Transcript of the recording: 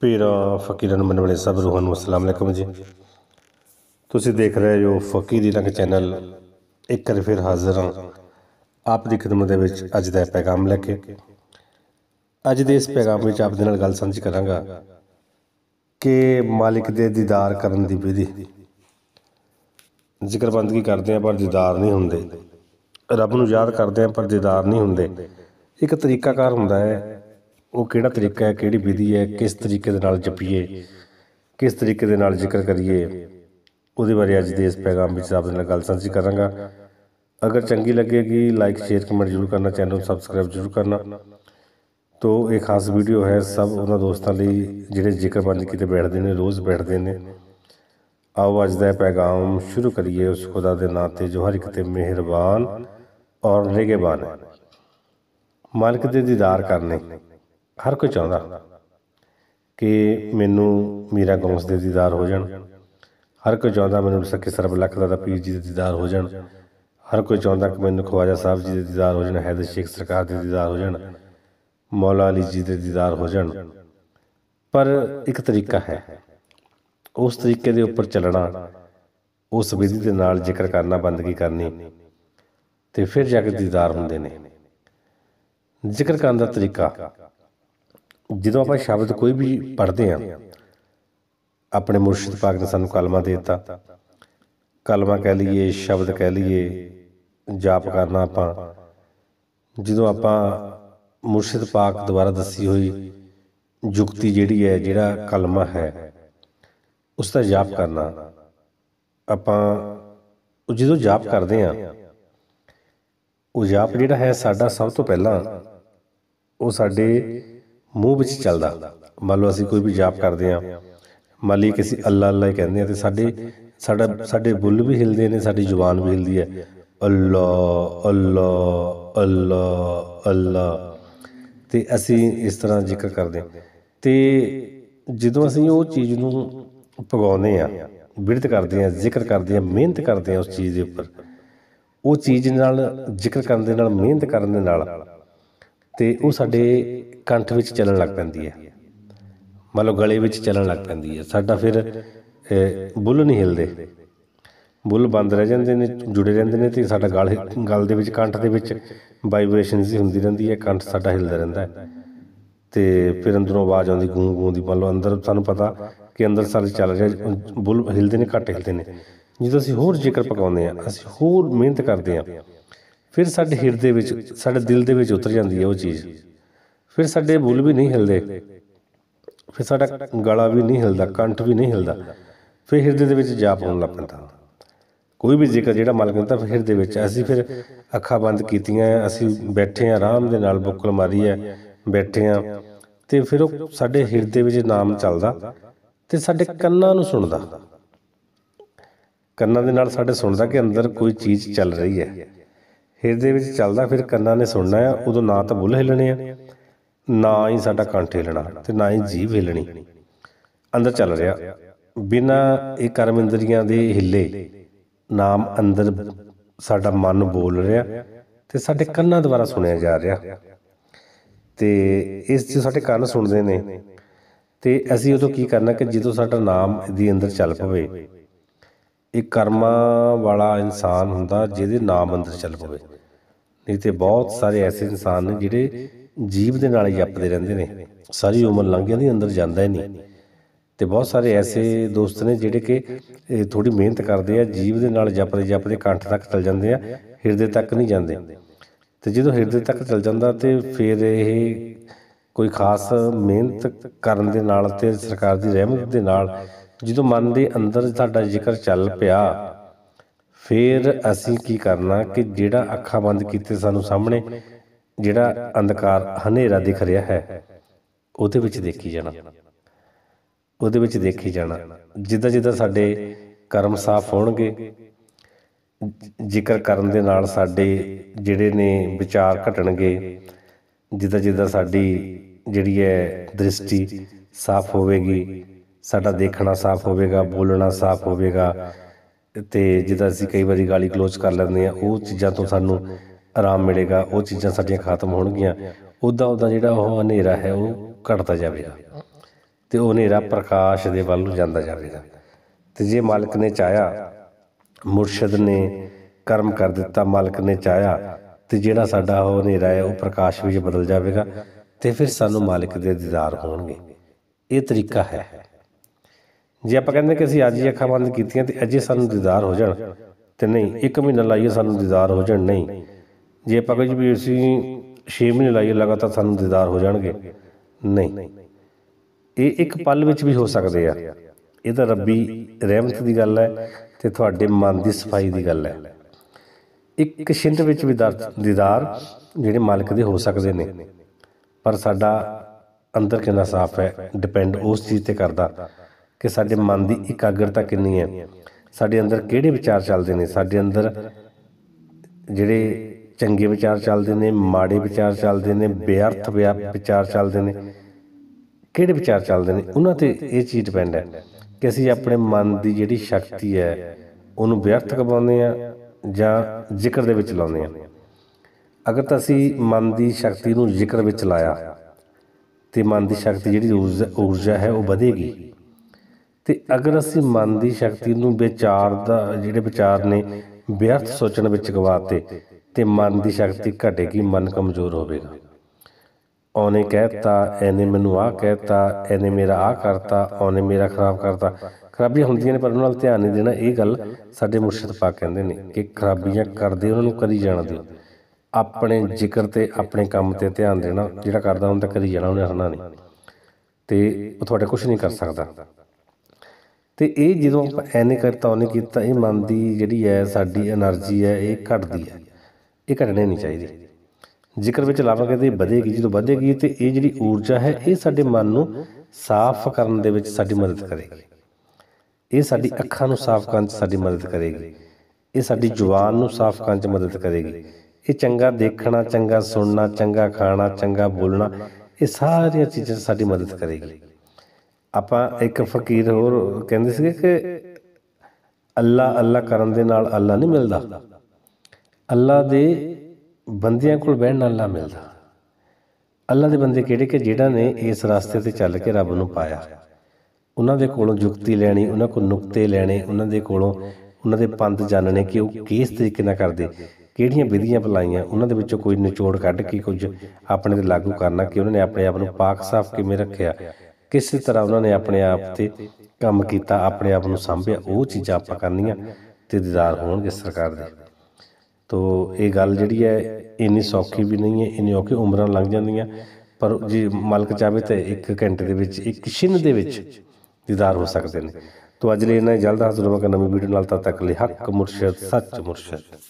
ਪੀਰਾ ਨੂੰ ਮੰਨ ਵਾਲੇ ਸਭ ਰੂਹਾਂ ਨੂੰ ਅਸਲਾਮ ਅਲੈਕਮ ਜੀ ਤੁਸੀਂ ਦੇਖ ਰਹੇ ਹੋ ਫਕੀਰੀ ਰੰਗ ਚੈਨਲ ਇੱਕ ਵਾਰ ਫਿਰ ਹਾਜ਼ਰ ਹਾਂ ਆਪ ਦੀ ਖਿਦਮਤ ਦੇ ਵਿੱਚ ਅੱਜ ਦਾ ਪੈਗਾਮ ਲੈ ਕੇ ਅੱਜ ਦੇ ਇਸ ਪੈਗਾਮ ਵਿੱਚ ਆਪ ਦੇ ਨਾਲ ਗੱਲ ਸਾਂਝੀ ਕਰਾਂਗਾ ਕਿ ਮਾਲਿਕ ਦੇ ਦੀਦਾਰ ਕਰਨ ਦੀ ਵਿਧੀ ਜ਼ਿਕਰਬੰਦਗੀ ਕਰਦੇ ਆ ਪਰ ਦੀਦਾਰ ਨਹੀਂ ਹੁੰਦੇ ਰੱਬ ਨੂੰ ਯਾਦ ਕਰਦੇ ਆ ਪਰ ਦੀਦਾਰ ਨਹੀਂ ਹੁੰਦੇ ਇੱਕ ਤਰੀਕਾਕਾਰ ਹੁੰਦਾ ਹੈ ਉਹ ਕਿਹੜਾ ਤਰੀਕਾ ਹੈ ਕਿਹੜੀ ਵਿਧੀ ਹੈ ਕਿਸ ਤਰੀਕੇ ਦੇ ਨਾਲ ਜਪੀਏ ਕਿਸ ਤਰੀਕੇ ਦੇ ਨਾਲ ਜ਼ਿਕਰ ਕਰੀਏ ਉਹਦੇ ਬਾਰੇ ਅੱਜ ਦੇ ਇਸ ਪੈਗਾਮ ਵਿੱਚ ਆਪ ਨਾਲ ਗੱਲ ਸਾਂਝੀ ਕਰਾਂਗਾ ਅਗਰ ਚੰਗੀ ਲੱਗੇਗੀ ਲਾਈਕ ਸ਼ੇਅਰ ਕਮੈਂਟ ਜ਼ਰੂਰ ਕਰਨਾ ਚੈਨਲ ਨੂੰ ਸਬਸਕ੍ਰਾਈਬ ਜ਼ਰੂਰ ਕਰਨਾ ਤੋ ਇਹ ਖਾਸ ਵੀਡੀਓ ਹੈ ਸਭ ਉਹਨਾਂ ਦੋਸਤਾਂ ਲਈ ਜਿਹੜੇ ਜ਼ਿਕਰਬੰਦ ਕਿਤੇ ਬੈਠਦੇ ਨੇ ਰੋਜ਼ ਬੈਠਦੇ ਨੇ ਆਓ ਅੱਜ ਦਾ ਪੈਗਾਮ ਸ਼ੁਰੂ ਕਰੀਏ ਉਸ ਖੁਦਾ ਦੇ ਨਾਂ ਤੇ ਜੋ ਹਰ ਇੱਕ ਤੇ ਮਿਹਰਬਾਨ ਔਰ ਨਿਗਹਿਬਾਨ ਹੈ ਮਾਲਕ ਦੇ ਦੀਦਾਰ ਕਰਨੇ ਹਰ ਕੋਈ ਚਾਹੁੰਦਾ ਕਿ ਮੈਨੂੰ ਮੀਰਾ ਗੌਂਸ ਦੇ ਦੀਦਾਰ ਹੋ ਜਾਣ ਹਰ ਕੋਈ ਚਾਹੁੰਦਾ ਮੈਨੂੰ ਸਕੇ ਸਰਬ ਲੱਖ ਦਾ ਪੀਰ ਜੀ ਦੇ ਦੀਦਾਰ ਹੋ ਜਾਣ ਹਰ ਕੋਈ ਚਾਹੁੰਦਾ ਕਿ ਮੈਨੂੰ ਖਵਾਜਾ ਸਾਹਿਬ ਜੀ ਦੇ ਦੀਦਾਰ ਹੋ ਜਾਣ ਹੈਦਰ ਸ਼ੇਖ ਸਰਕਾਰ ਦੇ ਦੀਦਾਰ ਹੋ ਜਾਣ ਮੌਲਾ ਅਲੀ ਜੀ ਦੇ ਦੀਦਾਰ ਹੋ ਜਾਣ ਪਰ ਇੱਕ ਤਰੀਕਾ ਹੈ ਉਸ ਤਰੀਕੇ ਦੇ ਉੱਪਰ ਚੱਲਣਾ ਉਸ ਵਿਧੀ ਦੇ ਨਾਲ ਜ਼ਿਕਰ ਕਰਨਾ ਬੰਦਗੀ ਕਰਨੀ ਤੇ ਫਿਰ ਜਾ ਕੇ ਦੀਦਾਰ ਹੁੰਦੇ ਨੇ ਜ਼ਿਕਰ ਕਰਨ ਦਾ ਤਰੀਕਾ ਜਦੋਂ ਆਪਾਂ ਸ਼ਬਦ ਕੋਈ ਵੀ ਪੜ੍ਹਦੇ ਆ ਆਪਣੇ ਮੁਰਸ਼ਿਦ ਪਾਕ ਨੇ ਸਾਨੂੰ ਕਲਮਾ ਦੇ ਦਿੱਤਾ ਕਲਮਾ ਕਹਿ ਲਈਏ ਸ਼ਬਦ ਕਹਿ ਲਈਏ ਜਾਪ ਕਰਨਾ ਆਪਾਂ ਜਦੋਂ ਆਪਾਂ ਮੁਰਸ਼ਿਦ ਪਾਕ ਦੁਆਰਾ ਦੱਸੀ ਹੋਈ ਜੁਕਤੀ ਜਿਹੜੀ ਹੈ ਜਿਹੜਾ ਕਲਮਾ ਹੈ ਉਸ ਦਾ ਜਾਪ ਕਰਨਾ ਆਪਾਂ ਉਹ ਜਦੋਂ ਜਾਪ ਕਰਦੇ ਆ ਉਹ ਜਾਪ ਜਿਹੜਾ ਹੈ ਸਾਡਾ ਸਭ ਤੋਂ ਪਹਿਲਾਂ ਉਹ ਸਾਡੇ ਮੂੰਹ ਵਿੱਚ ਚੱਲਦਾ ਮੰਨ ਲਓ ਅਸੀਂ ਕੋਈ ਵੀ ਜਾਪ ਕਰਦੇ ਆ ਮੰਨ ਲਈ ਕਿ ਅਸੀਂ ਅੱਲਾ ਅੱਲਾ ਕਹਿੰਦੇ ਆ ਤੇ ਸਾਡੇ ਸਾਡਾ ਸਾਡੇ ਬੁੱਲ ਵੀ ਹਿਲਦੇ ਨੇ ਸਾਡੀ ਜ਼ੁਬਾਨ ਵੀ ਹਿਲਦੀ ਹੈ ਅੱਲਾ ਅੱਲਾ ਅੱਲਾ ਅੱਲਾ ਤੇ ਅਸੀਂ ਇਸ ਤਰ੍ਹਾਂ ਜ਼ਿਕਰ ਕਰਦੇ ਤੇ ਜਦੋਂ ਅਸੀਂ ਉਹ ਚੀਜ਼ ਨੂੰ ਪਗਾਉਂਦੇ ਆ ਬਿਰਤ ਕਰਦੇ ਆ ਜ਼ਿਕਰ ਕਰਦੇ ਆ ਮਿਹਨਤ ਕਰਦੇ ਆ ਉਸ ਚੀਜ਼ ਦੇ ਉੱਪਰ ਉਹ ਚੀਜ਼ ਨਾਲ ਜ਼ਿਕਰ ਕਰਨ ਦੇ ਨਾਲ ਮਿਹਨਤ ਕਰਨ ਦੇ ਨਾਲ ਤੇ ਉਹ ਸਾਡੇ ਕੰਠ ਵਿੱਚ ਚੱਲਣ ਲੱਗ ਪੈਂਦੀ ਹੈ ਮੰਨ ਲਓ ਗਲੇ ਵਿੱਚ ਚੱਲਣ ਲੱਗ ਪੈਂਦੀ ਹੈ ਸਾਡਾ ਫਿਰ ਬੁੱਲ ਨਹੀਂ ਹਿਲਦੇ ਬੁੱਲ ਬੰਦ ਰਹਿ ਜਾਂਦੇ ਨੇ ਜੁੜੇ ਰਹਿੰਦੇ ਨੇ ਤੇ ਸਾਡਾ ਗਲ ਗਲ ਦੇ ਵਿੱਚ ਕੰਠ ਦੇ ਵਿੱਚ ਵਾਈਬ੍ਰੇਸ਼ਨਸ ਹੁੰਦੀ ਰਹਿੰਦੀ ਹੈ ਕੰਠ ਸਾਡਾ ਹਿਲਦਾ ਰਹਿੰਦਾ ਹੈ ਤੇ ਫਿਰ ਅੰਦਰੋਂ ਆਵਾਜ਼ ਆਉਂਦੀ ਗੂੰ ਗੂੰ ਦੀ ਮੰਨ ਲਓ ਅੰਦਰ ਸਾਨੂੰ ਪਤਾ ਕਿ ਅੰਦਰ ਸਾਰੇ ਚੱਲ ਰਿਹਾ ਬੁੱਲ ਹਿਲਦੇ ਨੇ ਘੱਟ ਹਿਲਦੇ ਨੇ ਜਦੋਂ ਅਸੀਂ ਹੋਰ ਜ਼ਿਕਰ ਪਕਾਉਂਦੇ ਆ ਅਸੀਂ ਹੋਰ ਮਿਹਨਤ ਕਰਦੇ ਆ ਫਿਰ ਸਾਡੇ ਹਿਰਦੇ ਵਿੱਚ ਸਾਡੇ ਦਿਲ ਦੇ ਵਿੱਚ ਉਤਰ ਜਾਂਦੀ ਹੈ ਉਹ ਚੀਜ਼ ਫਿਰ ਸਾਡੇ ਬੁੱਲ ਵੀ ਨਹੀਂ ਹਿਲਦੇ ਫਿਰ ਸਾਡਾ ਗਲਾ ਵੀ ਨਹੀਂ ਹਿਲਦਾ ਕੰਠ ਵੀ ਨਹੀਂ ਹਿਲਦਾ ਫਿਰ ਹਿਰਦੇ ਦੇ ਵਿੱਚ ਜਾਪ ਹੋਣ ਲੱਗ ਪੈਂਦਾ ਕੋਈ ਵੀ ਜ਼ਿਕਰ ਜਿਹੜਾ ਮਲ ਕਰਦਾ ਫਿਰ ਹਿਰਦੇ ਵਿੱਚ ਅਸੀਂ ਫਿਰ ਅੱਖਾਂ ਬੰਦ ਕੀਤੀਆਂ ਅਸੀਂ ਬੈਠੇ ਆ ਆਰਾਮ ਦੇ ਨਾਲ ਬੁੱਕਲ ਮਾਰੀ ਹੈ ਬੈਠੇ ਆ ਤੇ ਫਿਰ ਉਹ ਸਾਡੇ ਹਿਰਦੇ ਵਿੱਚ ਨਾਮ ਚੱਲਦਾ ਤੇ ਸਾਡੇ ਕੰਨਾਂ ਨੂੰ ਸੁਣਦਾ ਕੰਨਾਂ ਦੇ ਨਾਲ ਸਾਡੇ ਸੁਣਦਾ ਕਿ ਅੰਦਰ ਕੋਈ ਚੀਜ਼ ਚੱਲ ਰਹੀ ਹੈ ਹਿਰਦੇ ਵਿੱਚ ਚੱਲਦਾ ਫਿਰ ਕੰਨਾਂ ਨੇ ਸੁਣਨਾ ਆ ਉਦੋਂ ਨਾ ਤਾਂ ਬੁੱਲ ਹਿਲਣੇ ਆ ਨਾ ਹੀ ਸਾਡਾ ਕੰਠ ਹਿਲਣਾ ਤੇ ਨਾ ਹੀ ਜੀਭ ਹਿਲਣੀ ਅੰਦਰ ਚੱਲ ਰਿਹਾ ਬਿਨਾ ਇਹ ਕਰਮ ਇੰਦਰੀਆਂ ਦੇ ਹਿੱਲੇ ਨਾਮ ਅੰਦਰ ਸਾਡਾ ਮਨ ਬੋਲ ਰਿਹਾ ਤੇ ਸਾਡੇ ਕੰਨਾਂ ਦੁਆਰਾ ਸੁਣਿਆ ਜਾ ਰਿਹਾ ਤੇ ਇਸ ਚ ਸਾਡੇ ਕੰਨ ਸੁਣਦੇ ਨੇ ਤੇ ਅਸੀਂ ਉਦੋਂ ਕੀ ਕਰਨਾ ਕਿ ਜਦੋਂ ਸਾਡਾ ਨਾਮ ਦੀ ਅੰਦਰ ਚੱਲ ਪਵੇ ਇਹ ਕਰਮਾ ਵਾਲਾ ਇਨਸਾਨ ਹੁੰਦਾ ਜਿਹਦੇ ਨਾਮ ਅੰਦਰ ਚੱਲ ਪਵੇ ਨਹੀਂ ਤੇ ਬਹੁਤ ਸਾਰੇ ਐਸੇ ਇਨਸਾਨ ਨੇ ਜਿਹੜੇ ਜੀਵ ਦੇ ਨਾਲ ਜਪਦੇ ਰਹਿੰਦੇ ਨੇ ਸਾਰੀ ਉਮਰ ਲੰਘ ਜਾਂਦੀ ਅੰਦਰ ਜਾਂਦਾ ਹੀ ਨਹੀਂ ਤੇ ਬਹੁਤ ਸਾਰੇ ਐਸੇ ਦੋਸਤ ਨੇ ਜਿਹੜੇ ਕਿ ਥੋੜੀ ਮਿਹਨਤ ਕਰਦੇ ਆ ਜੀਵ ਦੇ ਨਾਲ ਜਪਦੇ ਜਪਦੇ ਕੰਠ ਤੱਕ ਚਲ ਜਾਂਦੇ ਆ ਹਿਰਦੇ ਤੱਕ ਨਹੀਂ ਜਾਂਦੇ ਤੇ ਜਦੋਂ ਹਿਰਦੇ ਤੱਕ ਚਲ ਜਾਂਦਾ ਤੇ ਫਿਰ ਇਹ ਕੋਈ ਖਾਸ ਮਿਹਨਤ ਕਰਨ ਦੇ ਨਾਲ ਤੇ ਸਰਕਾਰ ਦੀ ਰਹਿਮਤ ਦੇ ਨਾਲ ਜਦੋਂ ਮਨ ਦੇ ਅੰਦਰ ਸਾਡਾ ਜ਼ਿਕਰ ਚੱਲ ਪਿਆ ਫਿਰ ਅਸੀਂ ਕੀ ਕਰਨਾ ਕਿ ਜਿਹੜਾ ਅੱਖਾਂ ਬੰਦ ਕੀਤੇ ਸਾਨੂੰ ਸਾਹਮਣੇ ਜਿਹੜਾ ਅੰਧਕਾਰ ਹਨੇਰਾ ਦਿਖ ਰਿਹਾ ਹੈ ਉਹਦੇ ਵਿੱਚ ਦੇਖੀ ਜਾਣਾ ਉਹਦੇ ਵਿੱਚ ਦੇਖੀ ਜਾਣਾ ਜਿੱਦਾਂ ਜਿੱਦਾਂ ਸਾਡੇ ਕਰਮ ਸਾਫ਼ ਹੋਣਗੇ ਜ਼ਿਕਰ ਕਰਨ ਦੇ ਨਾਲ ਸਾਡੇ ਜਿਹੜੇ ਨੇ ਵਿਚਾਰ ਘਟਣਗੇ ਜਿੱਦਾਂ ਜਿੱਦਾਂ ਸਾਡੀ ਜਿਹੜੀ ਹੈ ਦ੍ਰਿਸ਼ਟੀ ਸਾਫ਼ ਹੋਵੇਗੀ ਸਾਡਾ ਦੇਖਣਾ ਸਾਫ਼ ਹੋਵੇਗਾ ਬੋਲਣਾ ਸਾਫ਼ ਹੋਵੇਗਾ ਤੇ ਜਿਹਦਾ ਅਸੀਂ ਕਈ ਵਾਰੀ ਗਾਲੀ ਗਲੋਚ ਕਰ ਲੈਂਦੇ ਆ ਉਹ ਚੀਜ਼ਾਂ ਤੋਂ ਸਾਨੂੰ ਆਰਾਮ ਮਿਲੇਗਾ ਉਹ ਚੀਜ਼ਾਂ ਸਾਡੀਆਂ ਖਤਮ ਹੋਣਗੀਆਂ ਉਦਾਂ ਉਦਾਂ ਜਿਹੜਾ ਉਹ ਹਨੇਰਾ ਹੈ ਉਹ ਘਟਦਾ ਜਾਵੇਗਾ ਤੇ ਉਹ ਹਨੇਰਾ ਪ੍ਰਕਾਸ਼ ਦੇ ਵੱਲ ਨੂੰ ਜਾਂਦਾ ਜਾਵੇਗਾ ਤੇ ਜੇ ਮਾਲਕ ਨੇ ਚਾਹਿਆ ਮੁਰਸ਼ਿਦ ਨੇ ਕਰਮ ਕਰ ਦਿੱਤਾ ਮਾਲਕ ਨੇ ਚਾਹਿਆ ਤੇ ਜਿਹੜਾ ਸਾਡਾ ਉਹ ਹਨੇਰਾ ਹੈ ਉਹ ਪ੍ਰਕਾਸ਼ ਵਿੱਚ ਬਦਲ ਜਾਵੇਗਾ ਤੇ ਫਿਰ ਸਾਨੂੰ ਮਾਲਕ ਦੇ ਦੀਦਾਰ ਹੋਣਗੇ ਇਹ ਤਰੀਕਾ ਹੈ ਜੇ ਆਪਾਂ ਕਹਿੰਦੇ ਕਿ ਅਸੀਂ ਅੱਜ ਹੀ ਅੱਖਾਂ ਬੰਦ ਕੀਤੀਆਂ ਤੇ ਅੱਜੇ ਸਾਨੂੰ ਦੀਦਾਰ ਹੋ ਜਾਣ ਤੇ ਨਹੀਂ ਇੱਕ ਮਹੀਨਾ ਲਾਈਏ ਸਾਨੂੰ ਦੀਦਾਰ ਹੋ ਜਾਣ ਨਹੀਂ ਜੇ ਆਪਾਂ ਕਹਿੰਦੇ ਵੀ ਅਸੀਂ 6 ਮਹੀਨੇ ਲਾਈਏ ਲਗਾਤਾਰ ਸਾਨੂੰ ਦੀਦਾਰ ਹੋ ਜਾਣਗੇ ਨਹੀਂ ਇਹ ਇੱਕ ਪਲ ਵਿੱਚ ਵੀ ਹੋ ਸਕਦੇ ਆ ਇਹ ਤਾਂ ਰੱਬੀ ਰਹਿਮਤ ਦੀ ਗੱਲ ਹੈ ਤੇ ਤੁਹਾਡੇ ਮਨ ਦੀ ਸਫਾਈ ਦੀ ਗੱਲ ਹੈ ਇੱਕ ਛਿੰਦ ਵਿੱਚ ਵੀ ਦੀਦਾਰ ਜਿਹੜੇ ਮਾਲਕ ਦੇ ਹੋ ਸਕਦੇ ਨੇ ਪਰ ਸਾਡਾ ਅੰਦਰ ਕਿੰਨਾ ਸਾਫ਼ ਹੈ ਡਿਪੈਂਡ ਉਸ ਚੀਜ਼ ਤੇ ਕਰਦਾ ਕਿ ਸਾਡੇ ਮਨ ਦੀ ਇਕਾਗਰਤਾ ਕਿੰਨੀ ਹੈ ਸਾਡੇ ਅੰਦਰ ਕਿਹੜੇ ਵਿਚਾਰ ਚੱਲਦੇ ਨੇ ਸਾਡੇ ਅੰਦਰ ਜਿਹੜੇ ਚੰਗੇ ਵਿਚਾਰ ਚੱਲਦੇ ਨੇ ਮਾੜੇ ਵਿਚਾਰ ਚੱਲਦੇ ਨੇ ਬੇਅਰਥ ਵਿਚਾਰ ਚੱਲਦੇ ਨੇ ਕਿਹੜੇ ਵਿਚਾਰ ਚੱਲਦੇ ਨੇ ਉਹਨਾਂ ਤੇ ਇਹ ਚੀਜ਼ ਡਿਪੈਂਡ ਹੈ ਕਿ ਅਸੀਂ ਆਪਣੇ ਮਨ ਦੀ ਜਿਹੜੀ ਸ਼ਕਤੀ ਹੈ ਉਹਨੂੰ ਬੇਅਰਥ ਕਬਾਉਂਦੇ ਆ ਜਾਂ ਜ਼ਿਕਰ ਦੇ ਵਿੱਚ ਲਾਉਂਦੇ ਆ ਅਗਰ ਤਾਂ ਅਸੀਂ ਮਨ ਦੀ ਸ਼ਕਤੀ ਨੂੰ ਜ਼ਿਕਰ ਵਿੱਚ ਲਾਇਆ ਤੇ ਮਨ ਦੀ ਸ਼ਕਤੀ ਜਿਹੜੀ ਊਰਜਾ ਹੈ ਉਹ ਵਧੇਗੀ ਤੇ ਅਗਰ ਅਸੀਂ ਮਨ ਦੀ ਸ਼ਕਤੀ ਨੂੰ ਵਿਚਾਰ ਦਾ ਜਿਹੜੇ ਵਿਚਾਰ ਨੇ ਵਿਅਰਥ ਸੋਚਣ ਵਿੱਚ ਗਵਾਤੇ ਤੇ ਮਨ ਦੀ ਸ਼ਕਤੀ ਘਟੇਗੀ ਮਨ ਕਮਜ਼ੋਰ ਹੋਵੇਗਾ ਉਹਨੇ ਕਹਿਤਾ ਐਨੇ ਮੈਨੂੰ ਆ ਕਹਿਤਾ ਐਨੇ ਮੇਰਾ ਆ ਕਰਤਾ ਉਹਨੇ ਮੇਰਾ ਖਰਾਬ ਕਰਤਾ ਖਰਾਬੀਆਂ ਹੁੰਦੀਆਂ ਨੇ ਪਰ ਉਹਨਾਂ ਨਾਲ ਧਿਆਨ ਨਹੀਂ ਦੇਣਾ ਇਹ ਗੱਲ ਸਾਡੇ ਮੁਰਸ਼ਿਦ ਪਾਕ ਕਹਿੰਦੇ ਨੇ ਕਿ ਖਰਾਬੀਆਂ ਕਰਦੇ ਉਹਨਾਂ ਨੂੰ ਕਰੀ ਜਾਣ ਦੇ ਆਪਣੇ ਜ਼ਿਕਰ ਤੇ ਆਪਣੇ ਕੰਮ ਤੇ ਧਿਆਨ ਦੇਣਾ ਜਿਹੜਾ ਕਰਦਾ ਉਹਨੂੰ ਤਾਂ ਕਰੀ ਜਾਣਾ ਉਹਨੇ ਹਰਨਾ ਨਹੀਂ ਤੇ ਉਹ ਤੁਹਾਡੇ ਕੁਝ ਨਹੀਂ ਕਰ ਸਕਦਾ ਤੇ ਇਹ ਜਦੋਂ ਆਪਾਂ ਐਨੇ ਕਰਤਾ ਉਹਨੇ ਕੀਤਾ ਇਹ ਮਨ ਦੀ ਜਿਹੜੀ ਹੈ ਸਾਡੀ એનર્ਜੀ ਹੈ ਇਹ ਘਟਦੀ ਹੈ ਇਹ ਘਟਣੀ ਨਹੀਂ ਚਾਹੀਦੀ ਜ਼ਿਕਰ ਵਿੱਚ ਲਾਵਾਂਗੇ ਤੇ ਵਧੇਗੀ ਜਦੋਂ ਵਧੇਗੀ ਤੇ ਇਹ ਜਿਹੜੀ ਊਰਜਾ ਹੈ ਇਹ ਸਾਡੇ ਮਨ ਨੂੰ ਸਾਫ਼ ਕਰਨ ਦੇ ਵਿੱਚ ਸਾਡੀ ਮਦਦ ਕਰੇਗੀ ਇਹ ਸਾਡੀ ਅੱਖਾਂ ਨੂੰ ਸਾਫ਼ ਕਰਨ 'ਚ ਸਾਡੀ ਮਦਦ ਕਰੇਗੀ ਇਹ ਸਾਡੀ ਜ਼ੁਬਾਨ ਨੂੰ ਸਾਫ਼ ਕਰਨ 'ਚ ਮਦਦ ਕਰੇਗੀ ਇਹ ਚੰਗਾ ਦੇਖਣਾ ਚੰਗਾ ਸੁਣਨਾ ਚੰਗਾ ਖਾਣਾ ਚੰਗਾ ਬੋਲਣਾ ਇਹ ਸਾਰੀਆਂ ਚੀਜ਼ਾਂ ਸਾਡੀ ਮਦਦ ਕਰੇਗੀ ਆਪਾਂ ਇੱਕ ਫਕੀਰ ਹੋਰ ਕਹਿੰਦੇ ਸੀਗੇ ਕਿ ਅੱਲਾ ਅੱਲਾ ਕਰਨ ਦੇ ਨਾਲ ਅੱਲਾ ਨਹੀਂ ਮਿਲਦਾ ਅੱਲਾ ਦੇ ਬੰਦਿਆਂ ਕੋਲ ਬਹਿਣ ਨਾਲ ਅੱਲਾ ਮਿਲਦਾ ਅੱਲਾ ਦੇ ਬੰਦੇ ਕਿਹੜੇ ਕਿ ਜਿਹੜਾ ਨੇ ਇਸ ਰਸਤੇ ਤੇ ਚੱਲ ਕੇ ਰੱਬ ਨੂੰ ਪਾਇਆ ਉਹਨਾਂ ਦੇ ਕੋਲੋਂ ਜੁਗਤੀ ਲੈਣੀ ਉਹਨਾਂ ਕੋਲ ਨੁਕਤੇ ਲੈਣੇ ਉਹਨਾਂ ਦੇ ਕੋਲੋਂ ਉਹਨਾਂ ਦੇ ਪੰਥ ਜਾਣਨੇ ਕਿ ਉਹ ਕਿਸ ਤਰੀਕੇ ਨਾਲ ਕਰਦੇ ਕਿਹੜੀਆਂ ਵਿਧੀਆਂ ਬੁਲਾਈਆਂ ਉਹਨਾਂ ਦੇ ਵਿੱਚੋਂ ਕੋਈ ਨਿਚੋੜ ਕੱਢ ਕੇ ਕੁਝ ਆਪਣੇ ਤੇ ਲਾਗੂ ਕਰਨਾ ਕਿ ਉਹਨਾਂ ਨੇ ਆਪਣੇ ਆਪ ਨੂੰ ਪਾਕ ਸਾਫ਼ ਕਿਵੇਂ ਰੱਖਿਆ ਕਿਸੇ ਤਰ੍ਹਾਂ ਉਹਨਾਂ ਨੇ ਆਪਣੇ ਆਪ ਤੇ ਕੰਮ ਕੀਤਾ ਆਪਣੇ ਆਪ ਨੂੰ ਸੰਭਿਆ ਉਹ ਚੀਜ਼ਾਂ ਆਪਾਂ ਕਰਨੀਆਂ ਤੇ ਦੀਦਾਰ ਹੋਣਗੇ ਸਰਕਾਰ ਦੇ ਤੋ ਇਹ ਗੱਲ ਜਿਹੜੀ ਹੈ ਇੰਨੀ ਸੌਖੀ ਵੀ ਨਹੀਂ ਹੈ ਇੰਨੀ ਔਖੀ ਉਮਰਾਂ ਲੰਘ ਜਾਂਦੀਆਂ ਪਰ ਜੇ ਮਾਲਕ ਚਾਵੇ ਤਾਂ 1 ਘੰਟੇ ਦੇ ਵਿੱਚ ਇੱਕ ਛਿੰਨ ਦੇ ਵਿੱਚ ਦੀਦਾਰ ਹੋ ਸਕਦੇ ਨੇ ਤੋ ਅੱਜ ਲਈ ਇਹਨਾਂ ਜਲਦ ਹਾਜ਼ਰ ਹੋਵਾਂਗਾ ਨਵੀਂ ਵੀਡੀਓ ਨਾਲ ਤਦ ਤੱਕ ਲਈ ਹੱਕ ਮੁਰਸ਼ਿਦ ਸੱਚ ਮੁਰਸ਼ਿਦ